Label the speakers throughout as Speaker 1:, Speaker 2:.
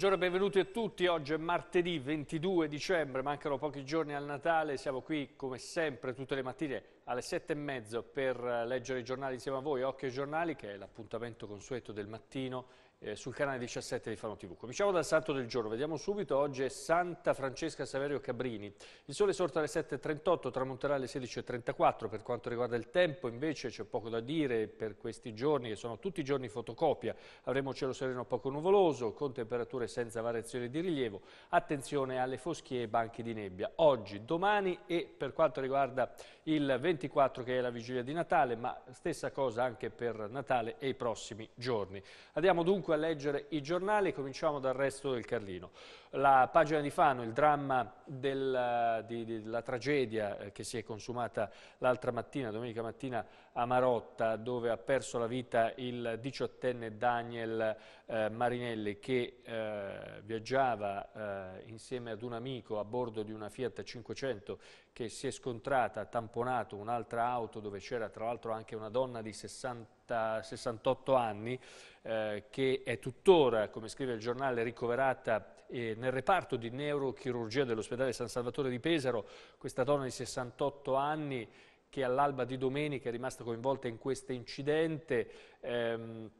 Speaker 1: Buongiorno e benvenuti a tutti, oggi è martedì 22 dicembre, mancano pochi giorni al Natale, siamo qui come sempre tutte le mattine alle sette e mezzo per leggere i giornali insieme a voi, Occhio ai giornali, che è l'appuntamento consueto del mattino eh, sul canale 17 di Fano TV. Cominciamo dal santo del giorno, vediamo subito, oggi è Santa Francesca Saverio Cabrini. Il sole sorta alle 7.38, tramonterà alle 16.34, per quanto riguarda il tempo invece c'è poco da dire per questi giorni, che sono tutti giorni fotocopia, avremo cielo sereno poco nuvoloso, con temperature senza variazioni di rilievo, attenzione alle foschie e banchi di nebbia. Oggi, domani e per quanto riguarda il 20 24 che è la vigilia di Natale, ma stessa cosa anche per Natale e i prossimi giorni. Andiamo dunque a leggere i giornali, cominciamo dal resto del Carlino. La pagina di Fano, il dramma della, di, della tragedia eh, che si è consumata l'altra mattina, domenica mattina a Marotta dove ha perso la vita il diciottenne Daniel eh, Marinelli che eh, viaggiava eh, insieme ad un amico a bordo di una Fiat 500 che si è scontrata, ha tamponato un'altra auto dove c'era tra l'altro anche una donna di 60, 68 anni eh, che è tuttora, come scrive il giornale, ricoverata eh, nel reparto di neurochirurgia dell'ospedale San Salvatore di Pesaro, questa donna di 68 anni che all'alba di domenica è rimasta coinvolta in questo incidente. Ehm,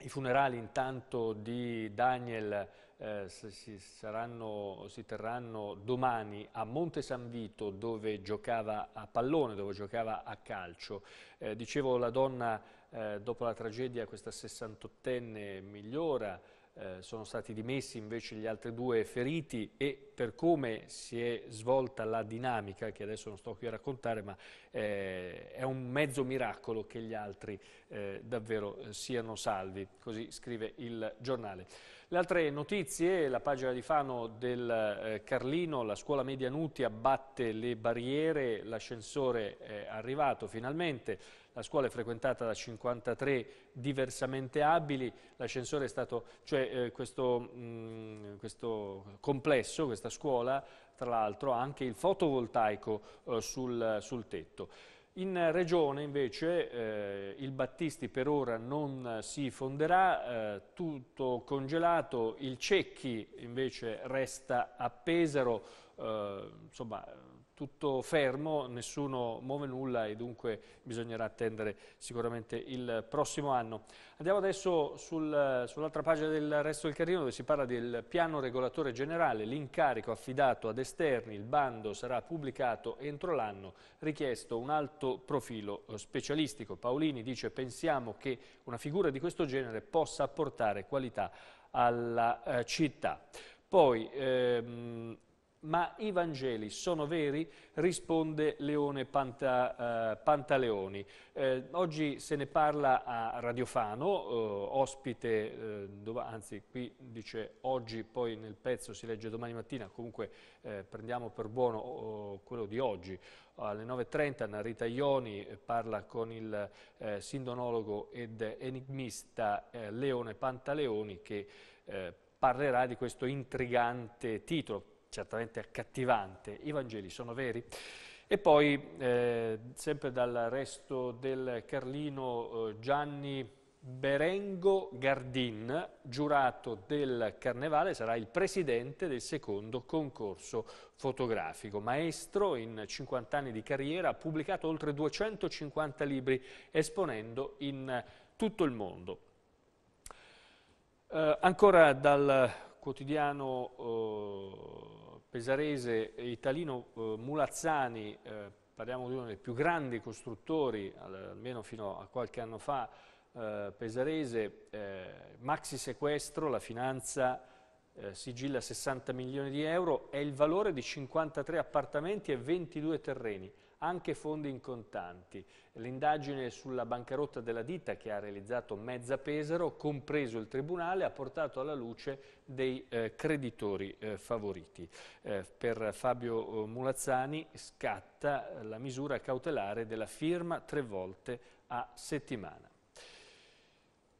Speaker 1: I funerali intanto di Daniel eh, si, saranno, si, terranno domani a Monte San Vito dove giocava a pallone, dove giocava a calcio. Eh, dicevo la donna eh, dopo la tragedia, questa 68enne migliora, eh, sono stati dimessi invece gli altri due feriti e per come si è svolta la dinamica, che adesso non sto qui a raccontare, ma eh, è un mezzo miracolo che gli altri eh, davvero eh, siano salvi, così scrive il giornale. Le altre notizie, la pagina di Fano del eh, Carlino, la scuola media Nuti abbatte le barriere, l'ascensore è arrivato finalmente, la scuola è frequentata da 53 diversamente abili, l'ascensore è stato, cioè eh, questo, mh, mm, questo complesso, questa scuola tra l'altro anche il fotovoltaico eh, sul, sul tetto. In Regione invece eh, il Battisti per ora non si fonderà, eh, tutto congelato, il Cecchi invece resta a Pesaro, eh, insomma tutto fermo, nessuno muove nulla e dunque bisognerà attendere sicuramente il prossimo anno. Andiamo adesso sul, sull'altra pagina del resto del carino dove si parla del piano regolatore generale, l'incarico affidato ad esterni, il bando sarà pubblicato entro l'anno, richiesto un alto profilo specialistico. Paolini dice pensiamo che una figura di questo genere possa apportare qualità alla eh, città. Poi ehm, ma i Vangeli sono veri? Risponde Leone Panta, eh, Pantaleoni. Eh, oggi se ne parla a Radiofano, eh, ospite, eh, dove, anzi qui dice oggi, poi nel pezzo si legge domani mattina, comunque eh, prendiamo per buono oh, quello di oggi. Alle 9.30 Narita Ioni eh, parla con il sindonologo ed enigmista Leone Pantaleoni che parlerà di questo intrigante titolo certamente accattivante, i Vangeli sono veri? E poi, eh, sempre dal resto del Carlino, eh, Gianni Berengo Gardin, giurato del Carnevale, sarà il presidente del secondo concorso fotografico. Maestro in 50 anni di carriera, ha pubblicato oltre 250 libri esponendo in tutto il mondo. Eh, ancora dal quotidiano eh, pesarese Italino eh, Mulazzani, eh, parliamo di uno dei più grandi costruttori, almeno fino a qualche anno fa, eh, pesarese, eh, maxi sequestro, la finanza eh, sigilla 60 milioni di euro, è il valore di 53 appartamenti e 22 terreni anche fondi in contanti. L'indagine sulla bancarotta della ditta che ha realizzato Mezza Pesaro, compreso il Tribunale, ha portato alla luce dei eh, creditori eh, favoriti. Eh, per Fabio eh, Mulazzani scatta eh, la misura cautelare della firma tre volte a settimana.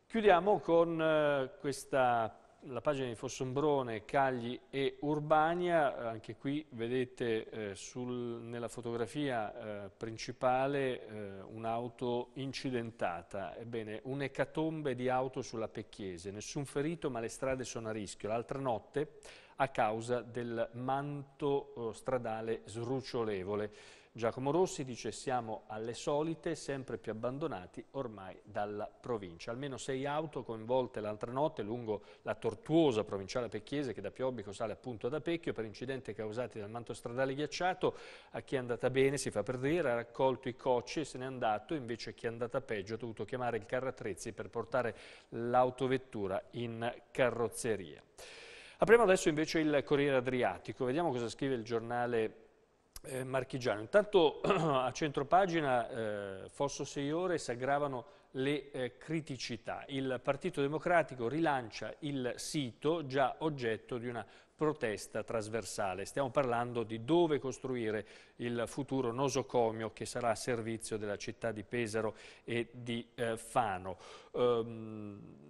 Speaker 1: Chiudiamo con eh, questa la pagina di Fossombrone, Cagli e Urbania, eh, anche qui vedete eh, sul, nella fotografia eh, principale eh, un'auto incidentata, ebbene un'ecatombe di auto sulla Pecchiese, nessun ferito ma le strade sono a rischio. L'altra notte a causa del manto eh, stradale srucciolevole. Giacomo Rossi dice siamo alle solite, sempre più abbandonati ormai dalla provincia. Almeno sei auto coinvolte l'altra notte lungo la tortuosa provinciale pecchiese che da Piobbico sale appunto ad Apecchio per incidenti causati dal manto stradale ghiacciato. A chi è andata bene, si fa per dire, ha raccolto i cocci e se n'è andato, invece a chi è andata peggio ha dovuto chiamare il carro attrezzi per portare l'autovettura in carrozzeria. Apriamo adesso invece il Corriere Adriatico, vediamo cosa scrive il giornale eh, marchigiano. Intanto a centropagina eh, Fosso 6 ore si aggravano le eh, criticità. Il Partito Democratico rilancia il sito già oggetto di una protesta trasversale. Stiamo parlando di dove costruire il futuro nosocomio che sarà a servizio della città di Pesaro e di eh, Fano. Um,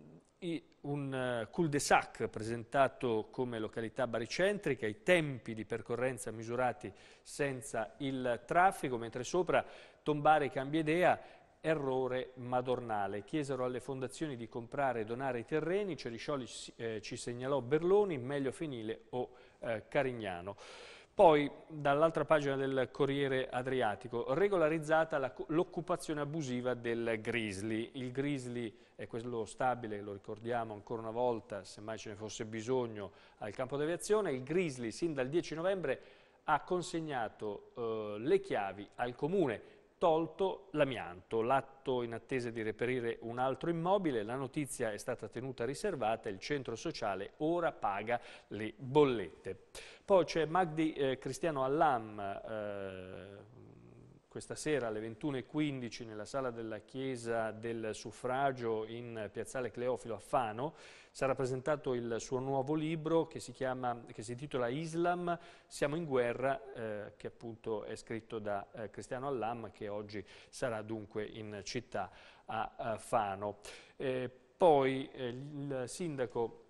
Speaker 1: un eh, cul-de-sac presentato come località baricentrica, i tempi di percorrenza misurati senza il traffico, mentre sopra Tombare cambia idea, errore madornale. Chiesero alle fondazioni di comprare e donare i terreni, Ceriscioli eh, ci segnalò Berloni, meglio Fenile o eh, Carignano. Poi, dall'altra pagina del Corriere Adriatico, regolarizzata l'occupazione abusiva del Grizzly. Il Grizzly è quello stabile, lo ricordiamo ancora una volta, se mai ce ne fosse bisogno, al campo d'aviazione. Il Grizzly, sin dal 10 novembre, ha consegnato eh, le chiavi al Comune tolto l'amianto, l'atto in attesa di reperire un altro immobile, la notizia è stata tenuta riservata, il centro sociale ora paga le bollette. Poi c'è Magdi eh, Cristiano Allam, eh, questa sera alle 21.15 nella sala della Chiesa del Suffragio in Piazzale Cleofilo a Fano sarà presentato il suo nuovo libro che si, chiama, che si titola Islam, siamo in guerra, eh, che appunto è scritto da eh, Cristiano Allam che oggi sarà dunque in città a, a Fano. Eh, poi eh, il sindaco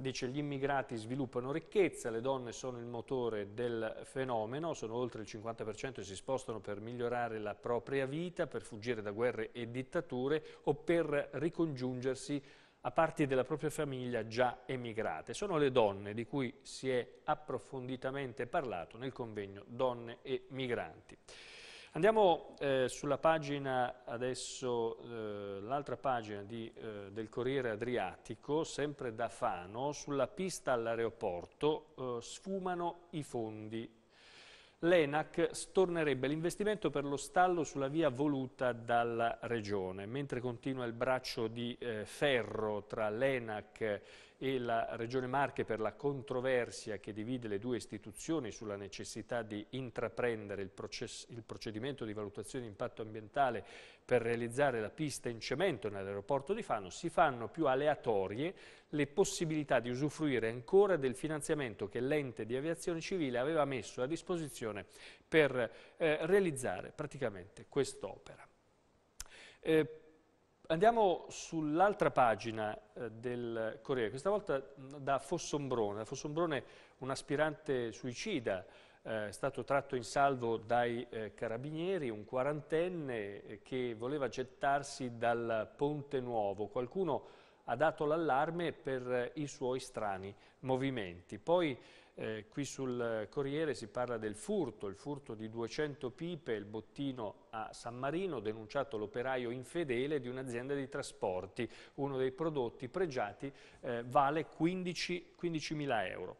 Speaker 1: dice gli immigrati sviluppano ricchezza, le donne sono il motore del fenomeno, sono oltre il 50% e si spostano per migliorare la propria vita, per fuggire da guerre e dittature o per ricongiungersi a parti della propria famiglia già emigrate. Sono le donne di cui si è approfonditamente parlato nel convegno Donne e Migranti. Andiamo eh, sulla pagina adesso, eh, l'altra pagina di, eh, del Corriere Adriatico, sempre da Fano, sulla pista all'aeroporto eh, sfumano i fondi. L'ENAC stornerebbe l'investimento per lo stallo sulla via voluta dalla Regione, mentre continua il braccio di eh, ferro tra l'ENAC e e la Regione Marche per la controversia che divide le due istituzioni sulla necessità di intraprendere il, processo, il procedimento di valutazione di impatto ambientale per realizzare la pista in cemento nell'aeroporto di Fano, si fanno più aleatorie le possibilità di usufruire ancora del finanziamento che l'ente di aviazione civile aveva messo a disposizione per eh, realizzare praticamente quest'opera. Eh, Andiamo sull'altra pagina eh, del Corriere, questa volta mm, da Fossombrone. Fossombrone, un aspirante suicida, eh, è stato tratto in salvo dai eh, carabinieri, un quarantenne che voleva gettarsi dal Ponte Nuovo. Qualcuno ha dato l'allarme per i suoi strani movimenti. Poi eh, qui sul Corriere si parla del furto, il furto di 200 pipe, il bottino a San Marino, denunciato l'operaio infedele di un'azienda di trasporti. Uno dei prodotti pregiati eh, vale 15.000 15 euro.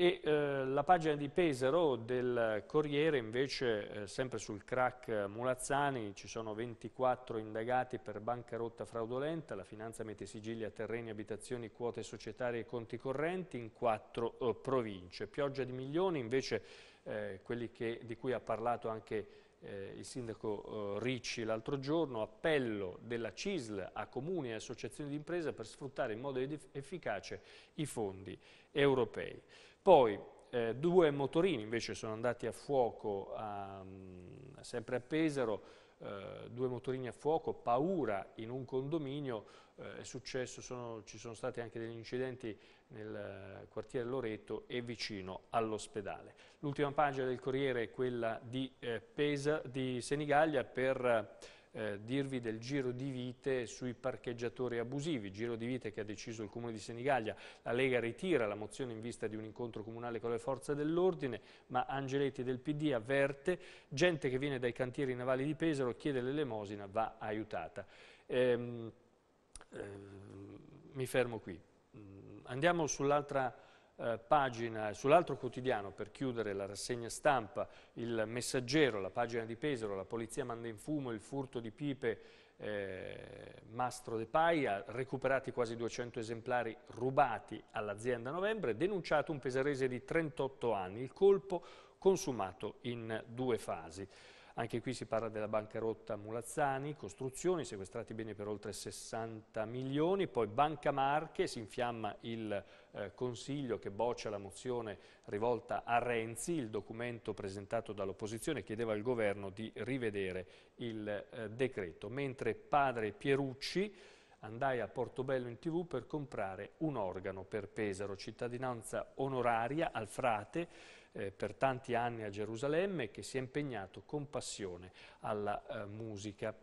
Speaker 1: E eh, la pagina di Pesaro del Corriere invece, eh, sempre sul crack Mulazzani, ci sono 24 indagati per bancarotta fraudolenta, la finanza mette sigilli a terreni, abitazioni, quote societarie e conti correnti in quattro eh, province. Pioggia di milioni invece eh, quelli che, di cui ha parlato anche eh, il sindaco eh, Ricci l'altro giorno, appello della CISL a comuni e associazioni di impresa per sfruttare in modo efficace i fondi europei. Poi eh, due motorini invece sono andati a fuoco a, mm, sempre a Pesaro, eh, due motorini a fuoco, paura in un condominio, eh, è successo, sono, ci sono stati anche degli incidenti nel eh, quartiere Loreto e vicino all'ospedale. L'ultima pagina del Corriere è quella di, eh, Pesa, di Senigallia per eh, dirvi del giro di vite sui parcheggiatori abusivi, giro di vite che ha deciso il Comune di Senigallia. La Lega ritira la mozione in vista di un incontro comunale con le forze dell'ordine, ma Angeletti del PD avverte gente che viene dai cantieri navali di Pesaro, chiede l'elemosina, va aiutata. Ehm, ehm, mi fermo qui. Mm, andiamo sull'altra eh, pagina, sull'altro quotidiano, per chiudere la rassegna stampa, il messaggero, la pagina di Pesaro, la polizia manda in fumo il furto di pipe eh, Mastro De Paia, recuperati quasi 200 esemplari rubati all'azienda novembre, denunciato un pesarese di 38 anni, il colpo consumato in due fasi. Anche qui si parla della bancarotta Mulazzani, costruzioni, sequestrati bene per oltre 60 milioni, poi Banca Marche, si infiamma il eh, Consiglio che boccia la mozione rivolta a Renzi, il documento presentato dall'opposizione chiedeva al governo di rivedere il eh, decreto, mentre padre Pierucci andai a Portobello in tv per comprare un organo per Pesaro, cittadinanza onoraria al frate eh, per tanti anni a Gerusalemme che si è impegnato con passione alla eh, musica.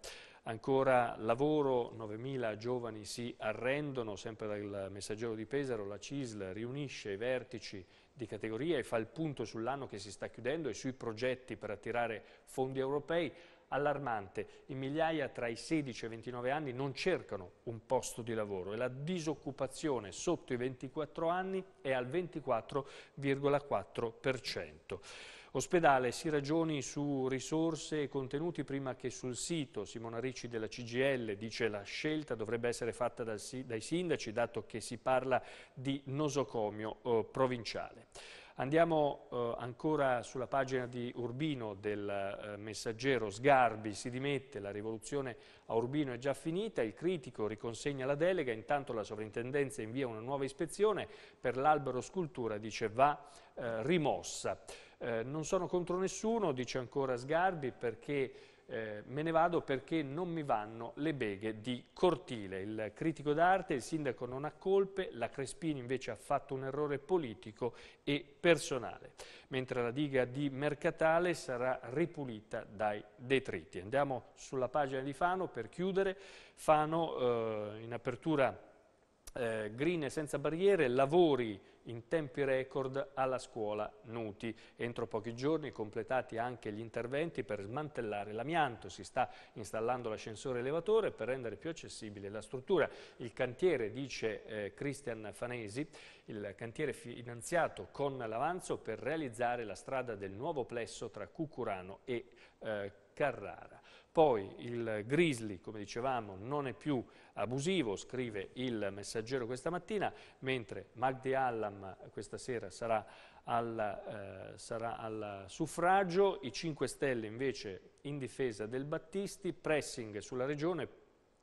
Speaker 1: Ancora lavoro, 9.000 giovani si arrendono, sempre dal messaggero di Pesaro, la CISL riunisce i vertici di categoria e fa il punto sull'anno che si sta chiudendo e sui progetti per attirare fondi europei allarmante. In migliaia tra i 16 e i 29 anni non cercano un posto di lavoro e la disoccupazione sotto i 24 anni è al 24,4%. Ospedale, si ragioni su risorse e contenuti prima che sul sito. Simona Ricci della CGL dice la scelta dovrebbe essere fatta dai sindaci, dato che si parla di nosocomio eh, provinciale. Andiamo eh, ancora sulla pagina di Urbino del eh, messaggero Sgarbi, si dimette, la rivoluzione a Urbino è già finita, il critico riconsegna la delega, intanto la sovrintendenza invia una nuova ispezione per l'albero scultura, dice va eh, rimossa. Eh, non sono contro nessuno, dice ancora Sgarbi, perché eh, me ne vado perché non mi vanno le beghe di cortile. Il critico d'arte, il sindaco non ha colpe, la Crespini invece ha fatto un errore politico e personale, mentre la diga di Mercatale sarà ripulita dai detriti. Andiamo sulla pagina di Fano per chiudere. Fano eh, in apertura eh, grine senza barriere, lavori in tempi record alla scuola Nuti. Entro pochi giorni completati anche gli interventi per smantellare l'amianto. Si sta installando l'ascensore elevatore per rendere più accessibile la struttura. Il cantiere, dice eh, Christian Fanesi, il cantiere finanziato con l'avanzo per realizzare la strada del nuovo plesso tra Cucurano e eh, Carrara. Poi il Grizzly, come dicevamo, non è più abusivo, scrive il messaggero questa mattina, mentre Magdi Allam questa sera sarà al, eh, sarà al suffragio, i 5 Stelle invece in difesa del Battisti, pressing sulla Regione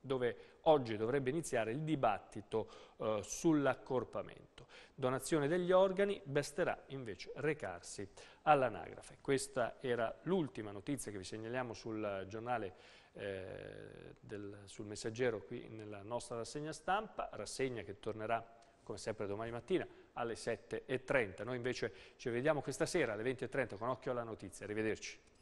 Speaker 1: dove oggi dovrebbe iniziare il dibattito eh, sull'accorpamento donazione degli organi, basterà invece recarsi all'anagrafe. Questa era l'ultima notizia che vi segnaliamo sul giornale eh, del, sul messaggero qui nella nostra rassegna stampa, rassegna che tornerà come sempre domani mattina alle 7.30. Noi invece ci vediamo questa sera alle 20.30 con occhio alla notizia. Arrivederci.